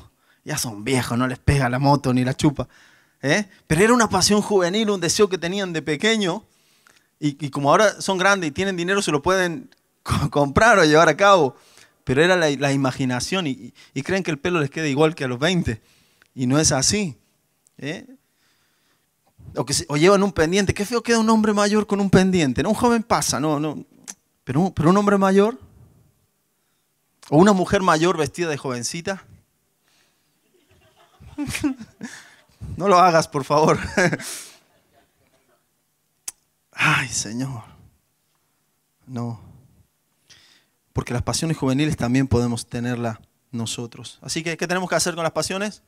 Ya son viejos, no les pega la moto ni la chupa. ¿eh? Pero era una pasión juvenil, un deseo que tenían de pequeño. Y, como ahora son grandes y tienen dinero, se lo pueden comprar o llevar a cabo. Pero era la, imaginación y, creen que el pelo les queda igual que a los 20. Y no es así. ¿eh? o, o llevan un pendiente. Qué feo queda un hombre mayor con un pendiente. No, un joven pasa, no, no. Pero, pero un hombre mayor, o una mujer mayor vestida de jovencita. no lo hagas, por favor. Ay, Señor. No. Porque las pasiones juveniles también podemos tenerlas nosotros. Así que, ¿qué tenemos que hacer con las pasiones?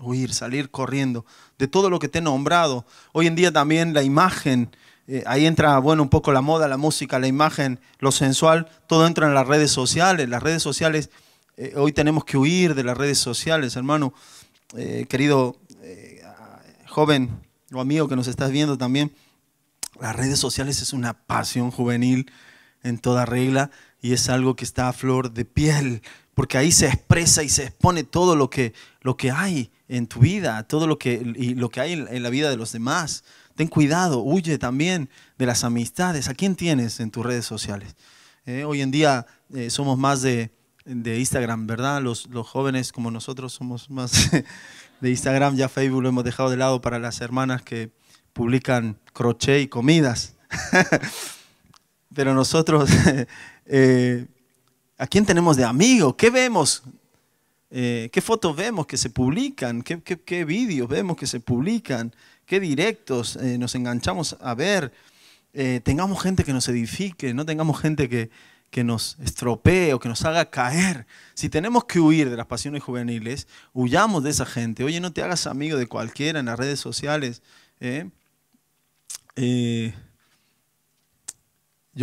huir, salir corriendo de todo lo que te he nombrado. Hoy en día también la imagen, eh, ahí entra, bueno, un poco la moda, la música, la imagen, lo sensual, todo entra en las redes sociales. Las redes sociales, eh, hoy tenemos que huir de las redes sociales, hermano, eh, querido joven o amigo que nos estás viendo también. Las redes sociales es una pasión juvenil en toda regla y es algo que está a flor de piel, porque ahí se expresa y se expone todo lo que, lo que hay en tu vida, todo lo que, lo que hay en la vida de los demás. Ten cuidado, huye también de las amistades. ¿A quién tienes en tus redes sociales? Eh, hoy en día eh, somos más de, Instagram, ¿verdad? Los, jóvenes como nosotros somos más de Instagram, ya Facebook lo hemos dejado de lado para las hermanas que publican crochet y comidas. Pero nosotros, eh, ¿a quién tenemos de amigo? ¿Qué vemos? Eh, qué fotos vemos que se publican, qué, vídeos vemos que se publican, qué directos eh, nos enganchamos a ver. Eh, tengamos gente que nos edifique, no tengamos gente que, nos estropee o que nos haga caer. Si tenemos que huir de las pasiones juveniles, huyamos de esa gente. Oye, no te hagas amigo de cualquiera en las redes sociales. yo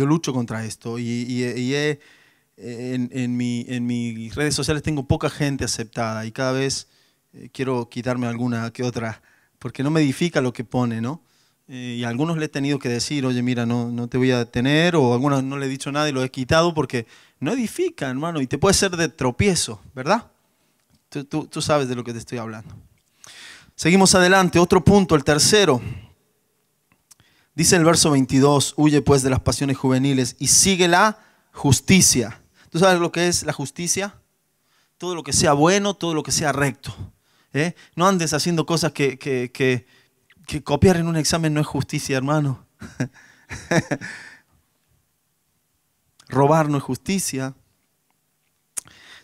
lucho contra esto y, y he, en, mi, en, mis redes sociales tengo poca gente aceptada y cada vez eh, quiero quitarme alguna que otra, porque no me edifica lo que pone, ¿no? Eh, y algunos le he tenido que decir, oye, mira, no, no te voy a detener, o a algunos no le he dicho nada y lo he quitado porque no edifica, hermano, y te puede ser de tropiezo, ¿verdad? Tú, tú sabes de lo que te estoy hablando. Seguimos adelante, otro punto, el tercero. Dice el verso 22, huye pues de las pasiones juveniles y sigue la justicia ¿Tú sabes lo que es la justicia? Todo lo que sea bueno, todo lo que sea recto. ¿eh? No andes haciendo cosas que, que, copiar en un examen no es justicia, hermano. Robar no es justicia.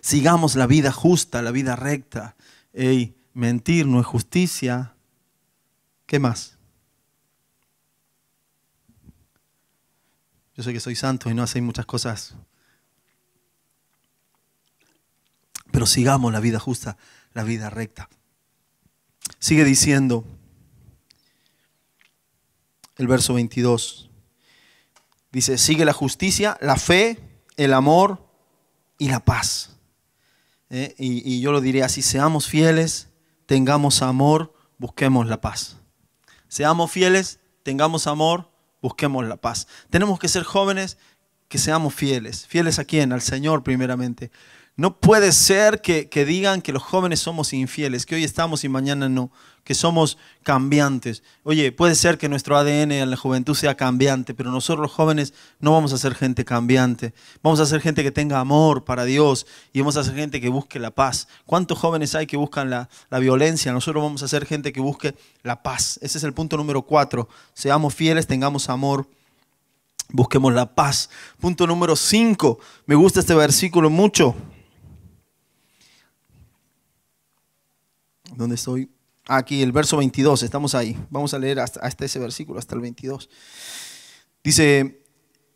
Sigamos la vida justa, la vida recta. mentir no es justicia. ¿Qué más? Yo sé que soy santo y no hacéis muchas cosas pero sigamos la vida justa, la vida recta. Sigue diciendo el verso 22. Dice, sigue la justicia, la fe, el amor y la paz. Eh, y, yo lo diría así, seamos fieles, tengamos amor, busquemos la paz. Seamos fieles, tengamos amor, busquemos la paz. Tenemos que ser jóvenes que seamos fieles. ¿Fieles a quién? Al Señor primeramente. No puede ser que, digan que los jóvenes somos infieles, que hoy estamos y mañana no, que somos cambiantes. Oye, puede ser que nuestro ADN en la juventud sea cambiante, pero nosotros los jóvenes no vamos a ser gente cambiante. Vamos a ser gente que tenga amor para Dios y vamos a ser gente que busque la paz. ¿Cuántos jóvenes hay que buscan la, la violencia? Nosotros vamos a ser gente que busque la paz. Ese es el punto número cuatro. Seamos fieles, tengamos amor. Busquemos la paz. Punto número cinco. Me gusta este versículo mucho. ¿Dónde estoy? Ah, aquí, el verso 22, estamos ahí. Vamos a leer hasta, ese versículo, hasta el 22. Dice,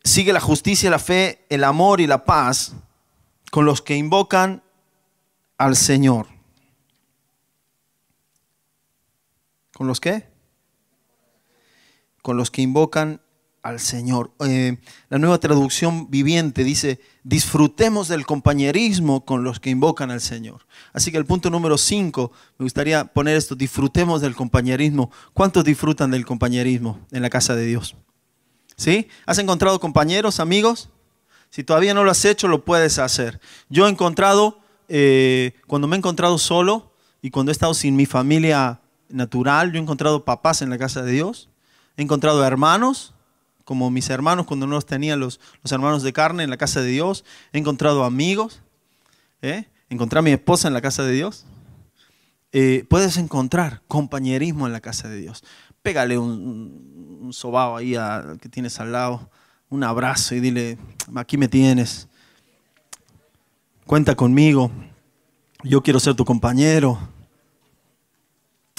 sigue la justicia, la fe, el amor y la paz con los que invocan al Señor. ¿Con los qué? Con los que invocan al Señor. Eh, la nueva traducción viviente dice, disfrutemos del compañerismo con los que invocan al Señor. Así que el punto número 5, me gustaría poner esto, disfrutemos del compañerismo. ¿Cuántos disfrutan del compañerismo en la casa de Dios? ¿Sí? ¿Has encontrado compañeros, amigos? Si todavía no lo has hecho, lo puedes hacer. Yo he encontrado, eh, cuando me he encontrado solo y cuando he estado sin mi familia natural, yo he encontrado papás en la casa de Dios, he encontrado hermanos, como mis hermanos cuando no los tenía los, los hermanos de carne en la casa de Dios. He encontrado amigos. ¿eh? Encontré a mi esposa en la casa de Dios. Eh, puedes encontrar compañerismo en la casa de Dios. Pégale un, sobado sobao ahí al que tienes al lado, un abrazo y dile, aquí me tienes, cuenta conmigo, yo quiero ser tu compañero.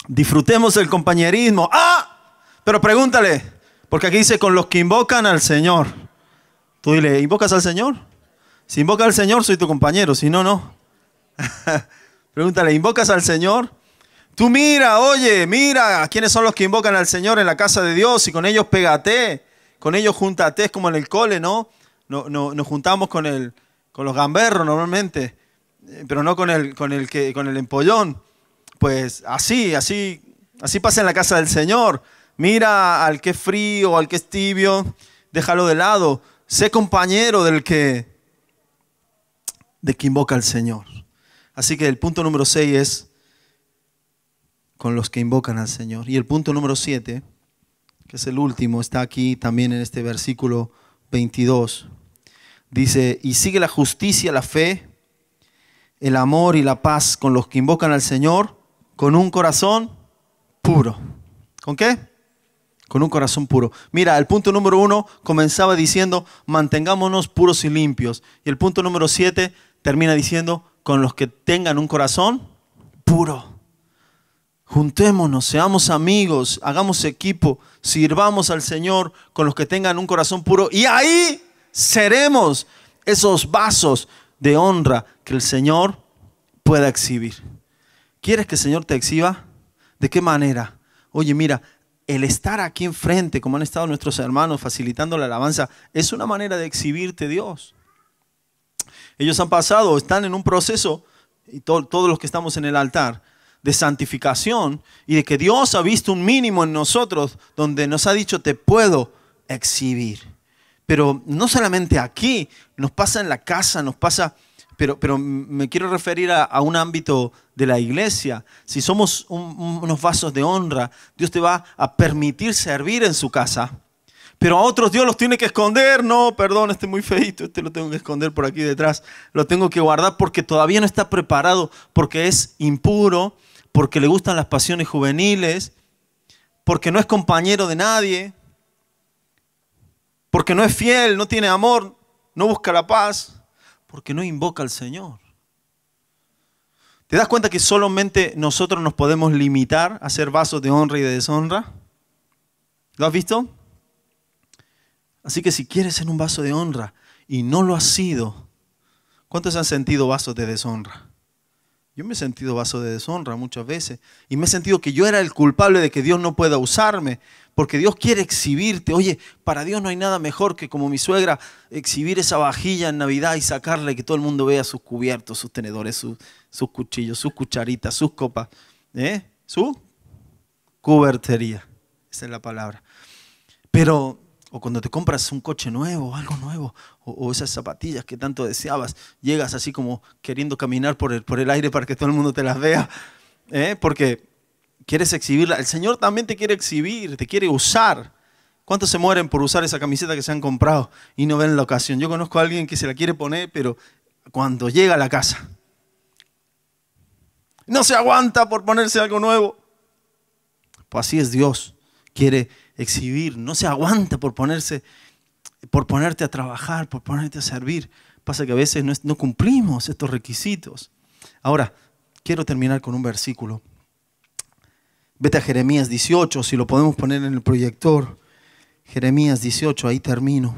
Disfrutemos el compañerismo. Ah, pero pregúntale, porque aquí dice, con los que invocan al Señor. Tú dile, ¿invocas al Señor? Si invoca al Señor, soy tu compañero. Si no, no. Pregúntale, ¿invocas al Señor? Tú mira, oye, mira, ¿quiénes son los que invocan al Señor en la casa de Dios? Y con ellos pégate, con ellos júntate, es como en el cole, ¿no? No, ¿no? nos juntamos con, el, con los gamberros normalmente, eh, pero no con el, con, el que, con el empollón. Pues así, así, así pasa en la casa del Señor mira al que es frío, al que es tibio, déjalo de lado. Sé compañero del que, de que invoca al Señor. Así que el punto número 6 es con los que invocan al Señor. Y el punto número 7, que es el último, está aquí también en este versículo 22. Dice, y sigue la justicia, la fe, el amor y la paz con los que invocan al Señor con un corazón puro. ¿Con qué? con un corazón puro. Mira, el punto número uno comenzaba diciendo, mantengámonos puros y limpios. Y el punto número siete termina diciendo, con los que tengan un corazón puro. Juntémonos, seamos amigos, hagamos equipo, sirvamos al Señor con los que tengan un corazón puro. Y ahí seremos esos vasos de honra que el Señor pueda exhibir. ¿Quieres que el Señor te exhiba? ¿De qué manera? Oye, mira, el estar aquí enfrente, como han estado nuestros hermanos facilitando la alabanza, es una manera de exhibirte Dios. Ellos han pasado, están en un proceso, y todos los que estamos en el altar, de santificación y de que Dios ha visto un mínimo en nosotros donde nos ha dicho, te puedo exhibir. Pero no solamente aquí, nos pasa en la casa, nos pasa pero, me quiero referir a, un ámbito de la iglesia. Si somos unos vasos de honra, Dios te va a permitir servir en su casa. Pero a otros Dios los tiene que esconder. No, perdón, este muy feito, este lo tengo que esconder por aquí detrás. Lo tengo que guardar porque todavía no está preparado, porque es impuro, porque le gustan las pasiones juveniles, porque no es compañero de nadie, porque no es fiel, no tiene amor, no busca la paz. Porque no invoca al Señor. ¿Te das cuenta que solamente nosotros nos podemos limitar a ser vasos de honra y de deshonra? ¿Lo has visto? Así que si quieres ser un vaso de honra y no lo has sido, ¿cuántos han sentido vasos de deshonra? Yo me he sentido vaso de deshonra muchas veces y me he sentido que yo era el culpable de que Dios no pueda usarme, porque Dios quiere exhibirte. Oye, para Dios no hay nada mejor que como mi suegra exhibir esa vajilla en Navidad y sacarla y que todo el mundo vea sus cubiertos, sus tenedores, sus, sus cuchillos, sus cucharitas, sus copas, ¿eh? su cubertería. Esa es la palabra. Pero, o cuando te compras un coche nuevo, algo nuevo, o, esas zapatillas que tanto deseabas, llegas así como queriendo caminar por el, por el aire para que todo el mundo te las vea, ¿eh? porque Quieres exhibirla. El Señor también te quiere exhibir, te quiere usar. ¿Cuántos se mueren por usar esa camiseta que se han comprado y no ven la ocasión? Yo conozco a alguien que se la quiere poner, pero cuando llega a la casa, no se aguanta por ponerse algo nuevo. Pues así es Dios. Quiere exhibir, no se aguanta por ponerse, por ponerte a trabajar, por ponerte a servir. Pasa que a veces no cumplimos estos requisitos. Ahora, quiero terminar con un versículo Vete a Jeremías 18, si lo podemos poner en el proyector. Jeremías 18, ahí termino.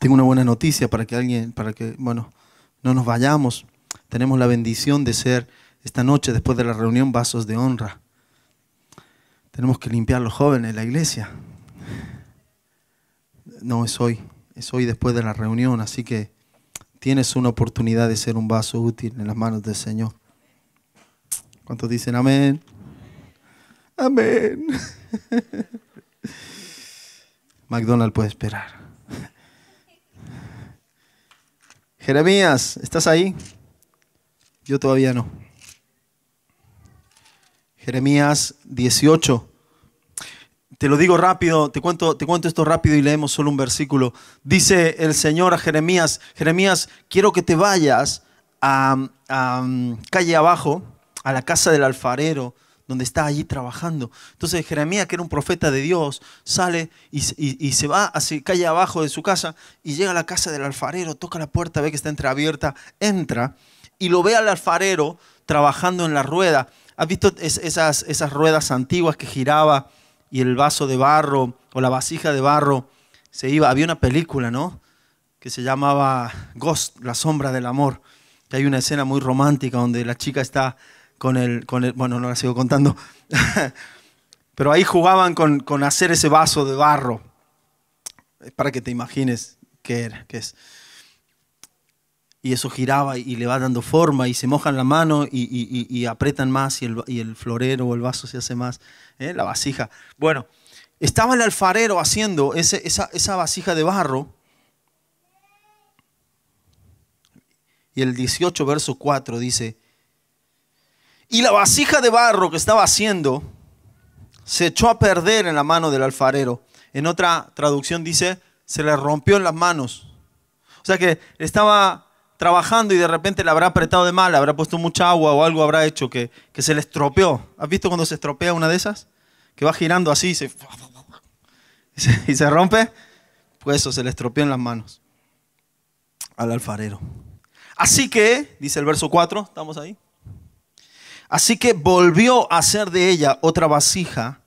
Tengo una buena noticia para que alguien, para que, bueno, no nos vayamos. Tenemos la bendición de ser esta noche, después de la reunión, vasos de honra. Tenemos que limpiar los jóvenes la iglesia. No, es hoy, es hoy después de la reunión, así que tienes una oportunidad de ser un vaso útil en las manos del Señor. ¿Cuántos dicen amén? Amén. McDonald puede esperar. Jeremías, ¿estás ahí? Yo todavía no. Jeremías 18. Te lo digo rápido, te cuento, te cuento esto rápido y leemos solo un versículo. Dice el Señor a Jeremías, Jeremías, quiero que te vayas a, um, calle abajo, a la casa del alfarero, donde está allí trabajando. Entonces Jeremías, que era un profeta de Dios, sale y, se va hacia calle abajo de su casa y llega a la casa del alfarero, toca la puerta, ve que está entreabierta, entra y lo ve al alfarero trabajando en la rueda. ¿Has visto esas, esas ruedas antiguas que giraba? y el vaso de barro o la vasija de barro se iba. Había una película, ¿no? Que se llamaba Ghost, la sombra del amor. Que hay una escena muy romántica donde la chica está con el, con el bueno, no la sigo contando, pero ahí jugaban con, con hacer ese vaso de barro, eh, para que te imagines qué era, qué es y eso giraba y le va dando forma y se mojan la mano y, apretan más y el, florero o el vaso se hace más, ¿eh? la vasija. Bueno, estaba el alfarero haciendo esa, esa vasija de barro. Y el 18, verso 4 dice, y la vasija de barro que estaba haciendo se echó a perder en la mano del alfarero. En otra traducción dice, se le rompió en las manos. O sea que estaba trabajando y de repente la habrá apretado de mal, habrá puesto mucha agua o algo habrá hecho que, se le estropeó. ¿Has visto cuando se estropea una de esas? Que va girando así y se, y se rompe. Pues eso, se le estropeó en las manos al alfarero. Así que, dice el verso 4, estamos ahí. Así que volvió a hacer de ella otra vasija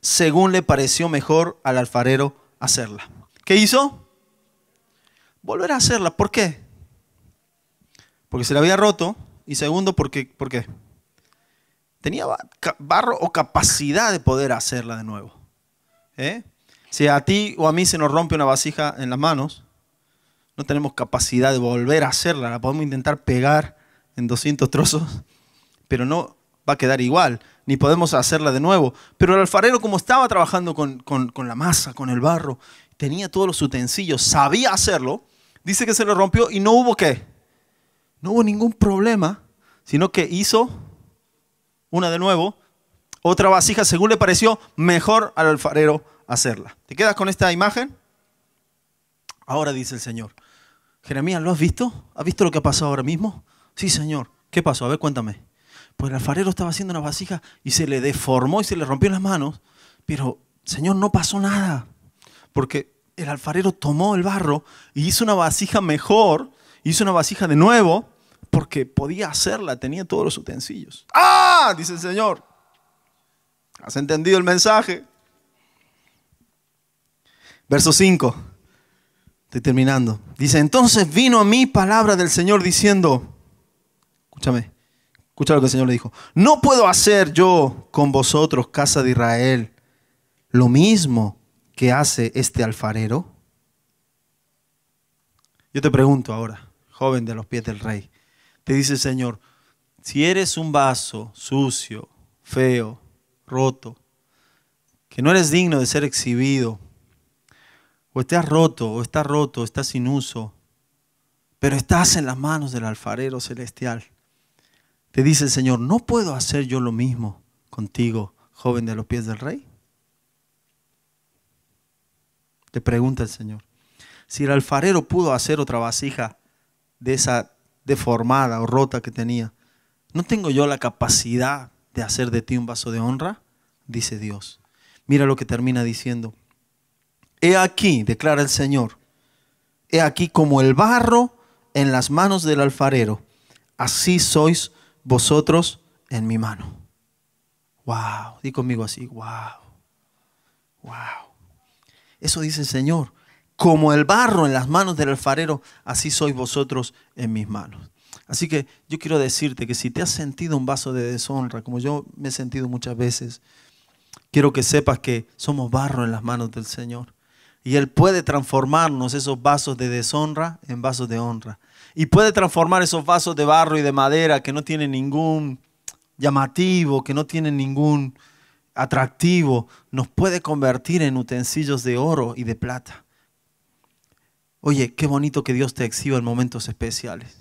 según le pareció mejor al alfarero hacerla. ¿Qué hizo? Volver a hacerla. ¿Por qué? porque se le había roto, y segundo, porque, ¿por qué? Tenía barro o capacidad de poder hacerla de nuevo. ¿Eh? Si a ti o a mí se nos rompe una vasija en las manos, no tenemos capacidad de volver a hacerla, la podemos intentar pegar en 200 trozos, pero no va a quedar igual, ni podemos hacerla de nuevo. Pero el alfarero, como estaba trabajando con, la masa, con el barro, tenía todos los utensilios, sabía hacerlo, dice que se lo rompió y no hubo qué, no hubo ningún problema, sino que hizo una de nuevo, otra vasija, según le pareció mejor al alfarero hacerla. ¿Te quedas con esta imagen? Ahora dice el Señor, Jeremías, ¿lo has visto? ¿Has visto lo que ha pasado ahora mismo? Sí, Señor. ¿Qué pasó? A ver, cuéntame. Pues el alfarero estaba haciendo una vasija y se le deformó y se le rompió las manos, pero, Señor, no pasó nada, porque el alfarero tomó el barro y hizo una vasija mejor Hizo una vasija de nuevo porque podía hacerla, tenía todos los utensilios. Ah, dice el Señor, ¿has entendido el mensaje? Verso 5, estoy terminando. Dice, entonces vino a mí palabra del Señor diciendo, escúchame, escucha lo que el Señor le dijo, no puedo hacer yo con vosotros, casa de Israel, lo mismo que hace este alfarero. Yo te pregunto ahora, joven de los pies del rey. Te dice el Señor, si eres un vaso sucio, feo, roto, que no eres digno de ser exhibido, o estás roto, o estás roto, o estás sin uso, pero estás en las manos del alfarero celestial. Te dice el Señor, ¿no puedo hacer yo lo mismo contigo, joven de los pies del rey? Te pregunta el Señor, si el alfarero pudo hacer otra vasija, de esa deformada o rota que tenía. ¿No tengo yo la capacidad de hacer de ti un vaso de honra? Dice Dios. Mira lo que termina diciendo. He aquí, declara el Señor, he aquí como el barro en las manos del alfarero, así sois vosotros en mi mano. Wow, di conmigo así, wow, wow. Eso dice el Señor como el barro en las manos del alfarero, así sois vosotros en mis manos. Así que yo quiero decirte que si te has sentido un vaso de deshonra, como yo me he sentido muchas veces, quiero que sepas que somos barro en las manos del Señor. Y Él puede transformarnos esos vasos de deshonra en vasos de honra. Y puede transformar esos vasos de barro y de madera que no tienen ningún llamativo, que no tienen ningún atractivo, nos puede convertir en utensilios de oro y de plata. Oye, qué bonito que Dios te exhiba en momentos especiales.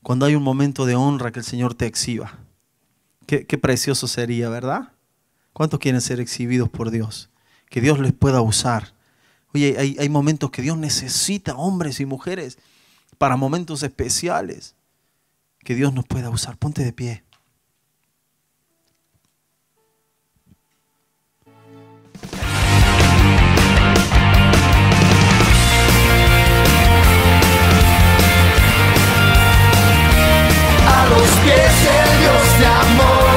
Cuando hay un momento de honra que el Señor te exhiba. Qué, precioso sería, ¿verdad? ¿Cuántos quieren ser exhibidos por Dios? Que Dios les pueda usar. Oye, hay, momentos que Dios necesita hombres y mujeres para momentos especiales. Que Dios nos pueda usar. Ponte de pie. los pies el Dios de amor.